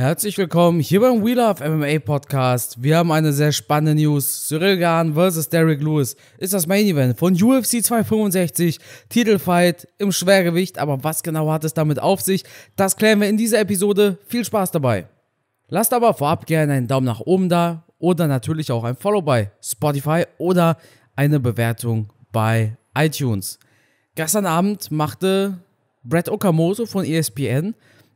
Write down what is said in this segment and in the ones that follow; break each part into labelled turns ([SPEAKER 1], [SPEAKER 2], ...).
[SPEAKER 1] Herzlich willkommen hier beim We Love MMA Podcast. Wir haben eine sehr spannende News. Cyril Gahn vs. Derek Lewis ist das Main Event von UFC 265. Titelfight im Schwergewicht. Aber was genau hat es damit auf sich? Das klären wir in dieser Episode. Viel Spaß dabei. Lasst aber vorab gerne einen Daumen nach oben da oder natürlich auch ein Follow bei Spotify oder eine Bewertung bei iTunes. Gestern Abend machte Brett Okamoto von ESPN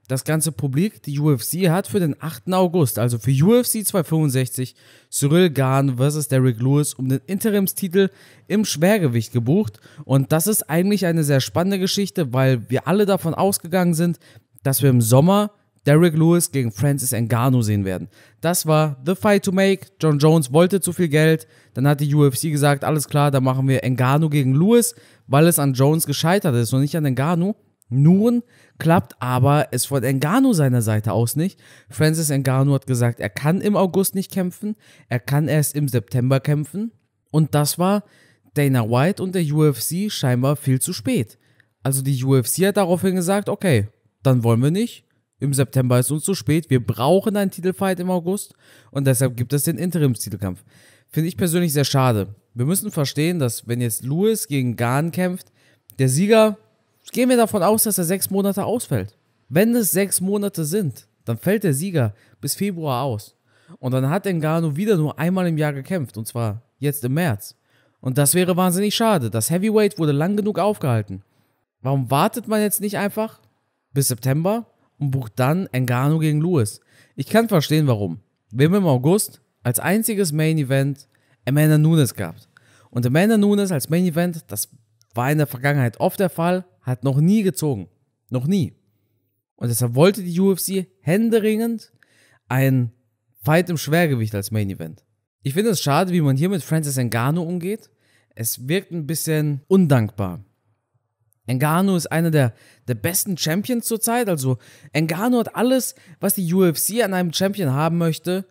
[SPEAKER 1] das ganze Publik, die UFC hat für den 8. August, also für UFC 265, Cyril Gahn vs. Derrick Lewis um den Interimstitel im Schwergewicht gebucht. Und das ist eigentlich eine sehr spannende Geschichte, weil wir alle davon ausgegangen sind, dass wir im Sommer Derrick Lewis gegen Francis Ngannou sehen werden. Das war The Fight to Make. John Jones wollte zu viel Geld. Dann hat die UFC gesagt, alles klar, da machen wir Ngannou gegen Lewis, weil es an Jones gescheitert ist und nicht an Ngannou. Nun klappt aber es von Engano seiner Seite aus nicht. Francis Engano hat gesagt, er kann im August nicht kämpfen, er kann erst im September kämpfen. Und das war Dana White und der UFC scheinbar viel zu spät. Also die UFC hat daraufhin gesagt, okay, dann wollen wir nicht. Im September ist uns zu spät, wir brauchen einen Titelfight im August und deshalb gibt es den Interimstitelkampf. Finde ich persönlich sehr schade. Wir müssen verstehen, dass wenn jetzt Lewis gegen Gahn kämpft, der Sieger Gehen wir davon aus, dass er sechs Monate ausfällt. Wenn es sechs Monate sind, dann fällt der Sieger bis Februar aus. Und dann hat Engano wieder nur einmal im Jahr gekämpft, und zwar jetzt im März. Und das wäre wahnsinnig schade. Das Heavyweight wurde lang genug aufgehalten. Warum wartet man jetzt nicht einfach bis September und bucht dann Engano gegen Lewis? Ich kann verstehen, warum. Wir haben im August als einziges Main Event Amanda Nunes gehabt. Und Amanda Nunes als Main Event, das war in der Vergangenheit oft der Fall, hat noch nie gezogen. Noch nie. Und deshalb wollte die UFC händeringend ein Fight im Schwergewicht als Main Event. Ich finde es schade, wie man hier mit Francis Engano umgeht. Es wirkt ein bisschen undankbar. Engano ist einer der, der besten Champions zurzeit. Also Engano hat alles, was die UFC an einem Champion haben möchte.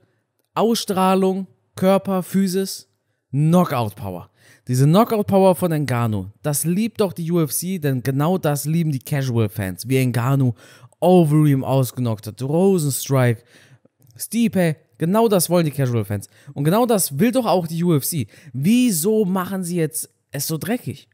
[SPEAKER 1] Ausstrahlung, Körper, Physis, Knockout-Power. Diese Knockout-Power von Engano, das liebt doch die UFC, denn genau das lieben die Casual-Fans, wie Engano Overeem ausgenockt hat, Rosenstrike, Stipe, genau das wollen die Casual-Fans. Und genau das will doch auch die UFC. Wieso machen sie jetzt es so dreckig?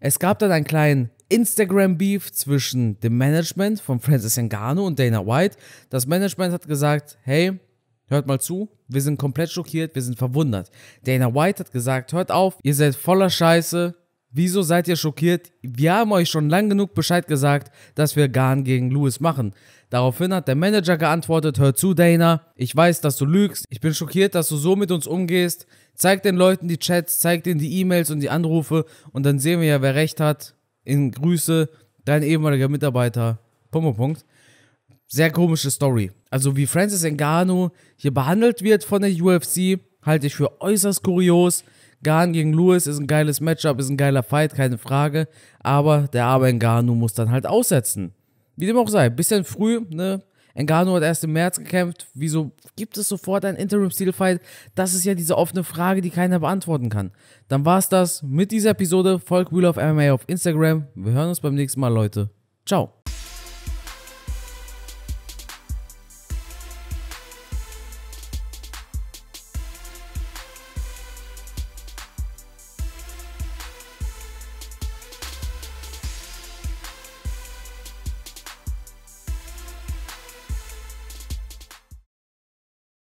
[SPEAKER 1] Es gab dann einen kleinen Instagram-Beef zwischen dem Management von Francis Engano und Dana White. Das Management hat gesagt, hey, Hört mal zu, wir sind komplett schockiert, wir sind verwundert. Dana White hat gesagt, hört auf, ihr seid voller Scheiße. Wieso seid ihr schockiert? Wir haben euch schon lang genug Bescheid gesagt, dass wir Garn gegen Lewis machen. Daraufhin hat der Manager geantwortet, hör zu Dana, ich weiß, dass du lügst. Ich bin schockiert, dass du so mit uns umgehst. Zeig den Leuten die Chats, zeig denen die E-Mails und die Anrufe und dann sehen wir ja, wer recht hat. In Grüße, dein ehemaliger Mitarbeiter. Punkt, Punkt sehr komische Story. Also wie Francis Ngannou hier behandelt wird von der UFC, halte ich für äußerst kurios. Gan gegen Lewis ist ein geiles Matchup, ist ein geiler Fight, keine Frage. Aber der arme Ngannou muss dann halt aussetzen. Wie dem auch sei, bisschen früh, ne? Ngannou hat erst im März gekämpft. Wieso gibt es sofort einen Interim-Steel-Fight? Das ist ja diese offene Frage, die keiner beantworten kann. Dann war es das mit dieser Episode. Folgt Wheel of MMA auf Instagram. Wir hören uns beim nächsten Mal, Leute. Ciao.